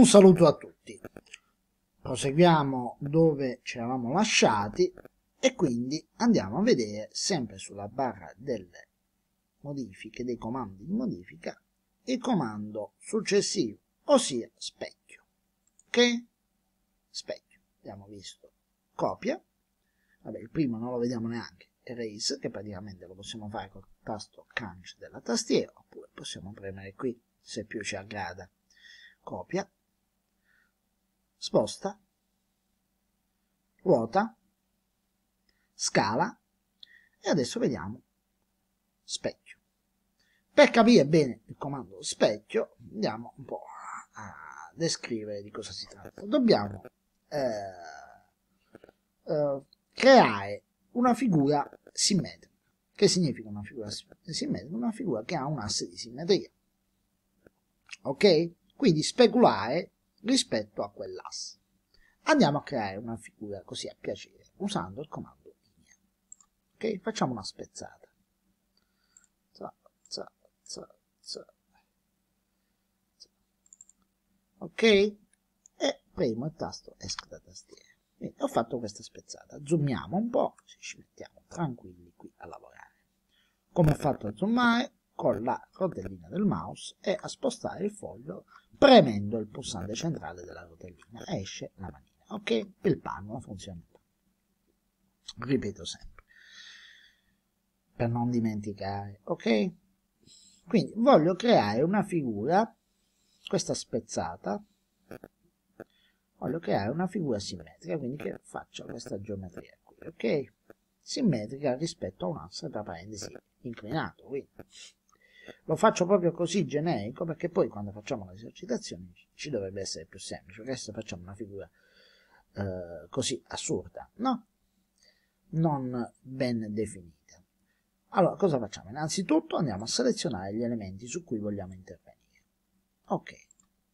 un saluto a tutti. Proseguiamo dove ci eravamo lasciati e quindi andiamo a vedere sempre sulla barra delle modifiche, dei comandi di modifica, il comando successivo, ossia specchio. Ok? Specchio. Abbiamo visto copia. Vabbè, il primo non lo vediamo neanche. Erase, che praticamente lo possiamo fare col tasto CANC della tastiera, oppure possiamo premere qui, se più ci aggrada. Copia sposta, ruota, scala e adesso vediamo specchio. Per capire bene il comando specchio andiamo un po' a descrivere di cosa si tratta. Dobbiamo eh, eh, creare una figura simmetrica. Che significa una figura simmetrica? Una figura che ha un asse di simmetria. Ok? Quindi speculare rispetto a quell'asse. Andiamo a creare una figura così a piacere usando il comando linea. Ok? Facciamo una spezzata. Za, za, za, za. ok? E premo il tasto ESC da tastiera. Quindi ho fatto questa spezzata. Zoomiamo un po', ci mettiamo tranquilli qui a lavorare. Come ho fatto a zoomare? Con la rotellina del mouse e a spostare il foglio Premendo il pulsante centrale della rotellina esce la manina. Ok, il panno funziona. Ripeto sempre. Per non dimenticare, ok? Quindi voglio creare una figura, questa spezzata, voglio creare una figura simmetrica, quindi che faccia questa geometria qui, ok? Simmetrica rispetto a un asse tra parentesi inclinato, quindi lo faccio proprio così generico perché poi quando facciamo le esercitazioni ci dovrebbe essere più semplice, Adesso facciamo una figura eh, così assurda, no? Non ben definita. Allora, cosa facciamo? Innanzitutto andiamo a selezionare gli elementi su cui vogliamo intervenire. Ok,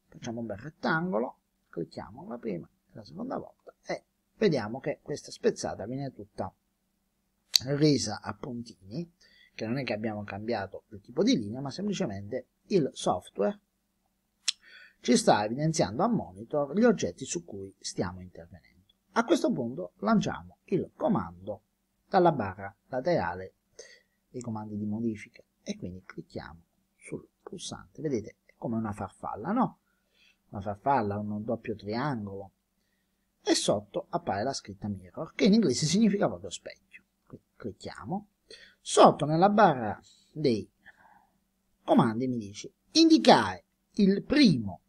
facciamo un bel rettangolo, clicchiamo la prima e la seconda volta e vediamo che questa spezzata viene tutta resa a puntini che non è che abbiamo cambiato il tipo di linea, ma semplicemente il software ci sta evidenziando a monitor gli oggetti su cui stiamo intervenendo. A questo punto lanciamo il comando dalla barra laterale dei comandi di modifica e quindi clicchiamo sul pulsante. Vedete, è come una farfalla, no? Una farfalla, un doppio triangolo. E sotto appare la scritta mirror, che in inglese significa proprio specchio. clicchiamo sotto nella barra dei comandi mi dice indicare il primo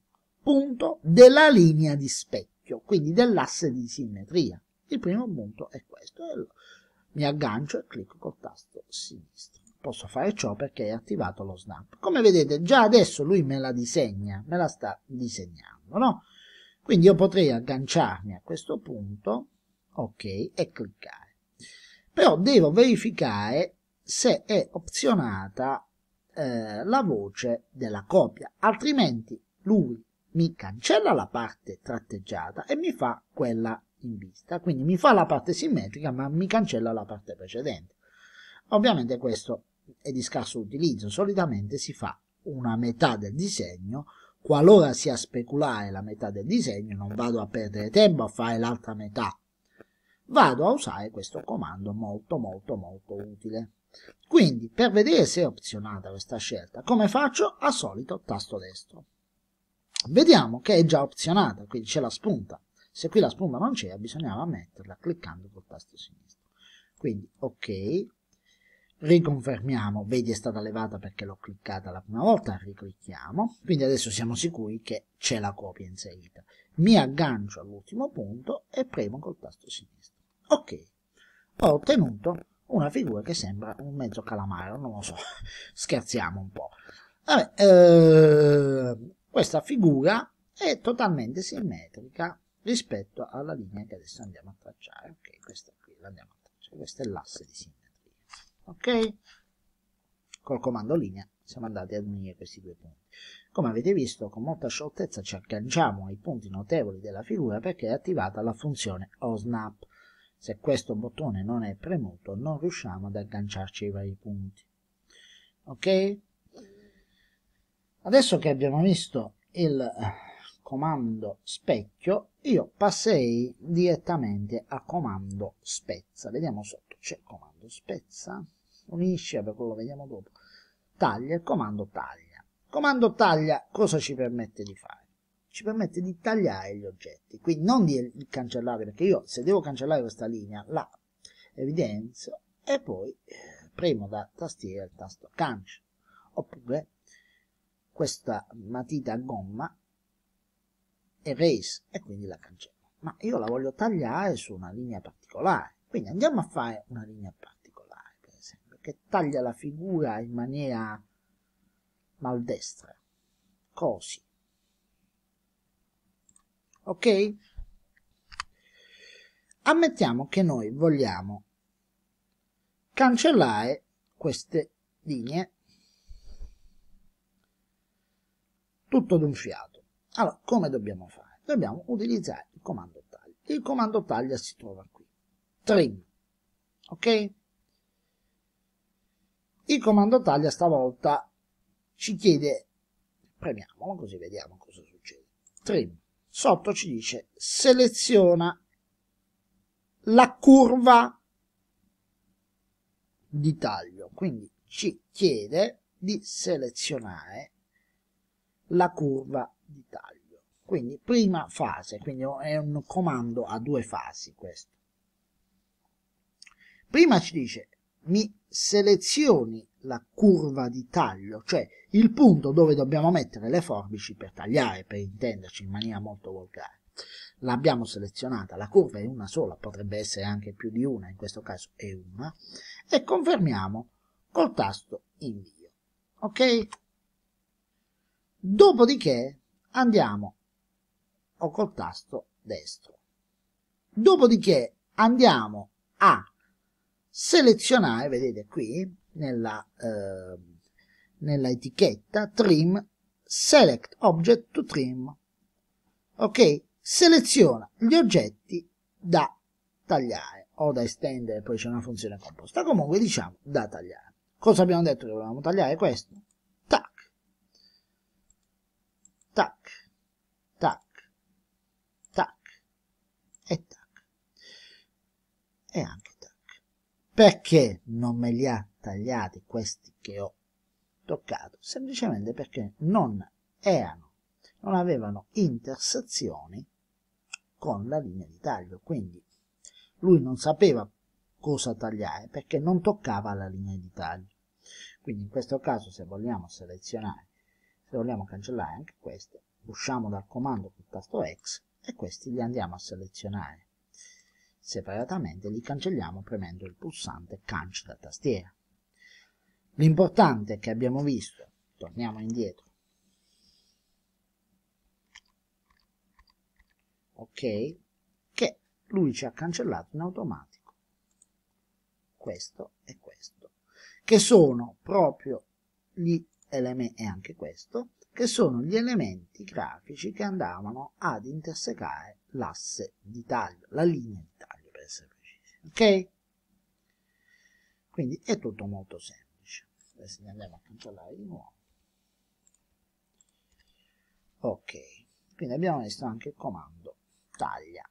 punto della linea di specchio, quindi dell'asse di simmetria. Il primo punto è questo. Mi aggancio e clicco col tasto sinistro. Posso fare ciò perché è attivato lo snap. Come vedete, già adesso lui me la disegna, me la sta disegnando, no? Quindi io potrei agganciarmi a questo punto, ok, e cliccare. Però devo verificare se è opzionata eh, la voce della copia, altrimenti lui mi cancella la parte tratteggiata e mi fa quella in vista, quindi mi fa la parte simmetrica ma mi cancella la parte precedente. Ovviamente questo è di scarso utilizzo, solitamente si fa una metà del disegno, qualora sia speculare la metà del disegno non vado a perdere tempo a fare l'altra metà, vado a usare questo comando molto molto molto utile. Quindi, per vedere se è opzionata questa scelta, come faccio? Al solito tasto destro. Vediamo che è già opzionata, quindi c'è la spunta. Se qui la spunta non c'era, bisognava metterla cliccando col tasto sinistro. Quindi, ok, riconfermiamo, vedi è stata levata perché l'ho cliccata la prima volta, riclicchiamo, quindi adesso siamo sicuri che c'è la copia inserita. Mi aggancio all'ultimo punto e premo col tasto sinistro. Ok, ho ottenuto una figura che sembra un mezzo calamaro, non lo so, scherziamo un po'. Vabbè, eh, questa figura è totalmente simmetrica rispetto alla linea che adesso andiamo a tracciare, ok, questa qui l'andiamo a tracciare, questo è l'asse di simmetria, ok? Col comando linea siamo andati ad unire questi due punti. Come avete visto, con molta scioltezza ci agganciamo ai punti notevoli della figura perché è attivata la funzione OSNAP, se questo bottone non è premuto non riusciamo ad agganciarci ai vari punti. Ok? Adesso che abbiamo visto il eh, comando specchio, io passerei direttamente al comando spezza. Vediamo sotto, c'è il comando spezza, unisce, per quello vediamo dopo. Taglia, il comando taglia. Comando taglia cosa ci permette di fare? ci permette di tagliare gli oggetti, quindi non di cancellare, perché io se devo cancellare questa linea la evidenzio e poi eh, premo da tastiera il tasto cancel, oppure questa matita a gomma erase e quindi la cancello. Ma io la voglio tagliare su una linea particolare, quindi andiamo a fare una linea particolare, per esempio, che taglia la figura in maniera maldestra, così ok? Ammettiamo che noi vogliamo cancellare queste linee tutto d'un fiato. Allora, come dobbiamo fare? Dobbiamo utilizzare il comando taglia. Il comando taglia si trova qui. Trim. Ok? Il comando taglia stavolta ci chiede, premiamolo così vediamo cosa succede. Trim sotto ci dice seleziona la curva di taglio, quindi ci chiede di selezionare la curva di taglio. Quindi prima fase, quindi è un comando a due fasi questo. Prima ci dice mi selezioni la curva di taglio, cioè il punto dove dobbiamo mettere le forbici per tagliare, per intenderci in maniera molto volgare. L'abbiamo selezionata, la curva è una sola, potrebbe essere anche più di una, in questo caso è una, e confermiamo col tasto invio. Ok? Dopodiché andiamo o col tasto destro. Dopodiché andiamo a selezionare, vedete qui, nella, eh, nella etichetta trim select object to trim ok seleziona gli oggetti da tagliare o da estendere poi c'è una funzione composta comunque diciamo da tagliare cosa abbiamo detto che volevamo tagliare questo tac tac tac tac e tac e anche tac perché non me li ha tagliati questi che ho toccato, semplicemente perché non erano, non avevano intersezioni con la linea di taglio, quindi lui non sapeva cosa tagliare perché non toccava la linea di taglio. Quindi in questo caso se vogliamo selezionare, se vogliamo cancellare anche queste, usciamo dal comando con il tasto X e questi li andiamo a selezionare separatamente, li cancelliamo premendo il pulsante cancella tastiera. L'importante è che abbiamo visto, torniamo indietro, ok, che lui ci ha cancellato in automatico questo e questo, che sono proprio gli elementi, e anche questo, che sono gli elementi grafici che andavano ad intersecare l'asse di taglio, la linea di taglio per essere precisi, ok? Quindi è tutto molto semplice adesso ne andiamo a controllare di nuovo ok quindi abbiamo messo anche il comando taglia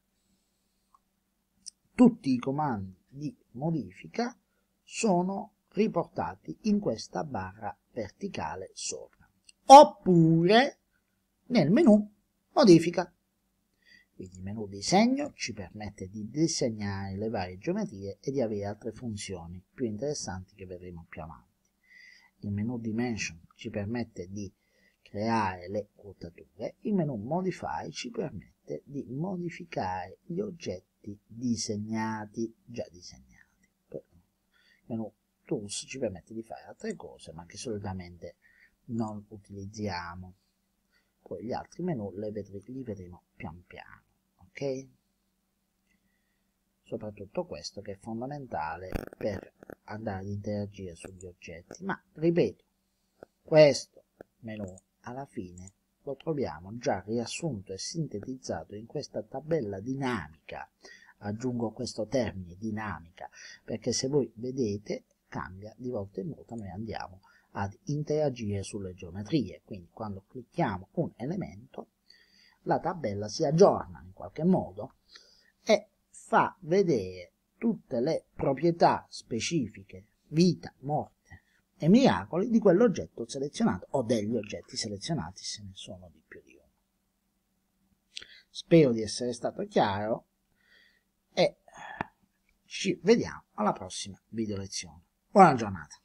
tutti i comandi di modifica sono riportati in questa barra verticale sopra oppure nel menu modifica quindi il menu disegno ci permette di disegnare le varie geometrie e di avere altre funzioni più interessanti che vedremo più avanti il menu Dimension ci permette di creare le quotature, il menu Modify ci permette di modificare gli oggetti disegnati, già disegnati. Il menu Tools ci permette di fare altre cose, ma che solitamente non utilizziamo. Poi gli altri menu li vedremo pian piano, ok? soprattutto questo che è fondamentale per andare ad interagire sugli oggetti. Ma ripeto, questo menu alla fine lo troviamo già riassunto e sintetizzato in questa tabella dinamica. Aggiungo questo termine dinamica perché se voi vedete cambia di volta in volta, noi andiamo ad interagire sulle geometrie, quindi quando clicchiamo un elemento la tabella si aggiorna in qualche modo e fa vedere tutte le proprietà specifiche, vita, morte e miracoli di quell'oggetto selezionato o degli oggetti selezionati se ne sono di più di uno. Spero di essere stato chiaro e ci vediamo alla prossima video lezione. Buona giornata!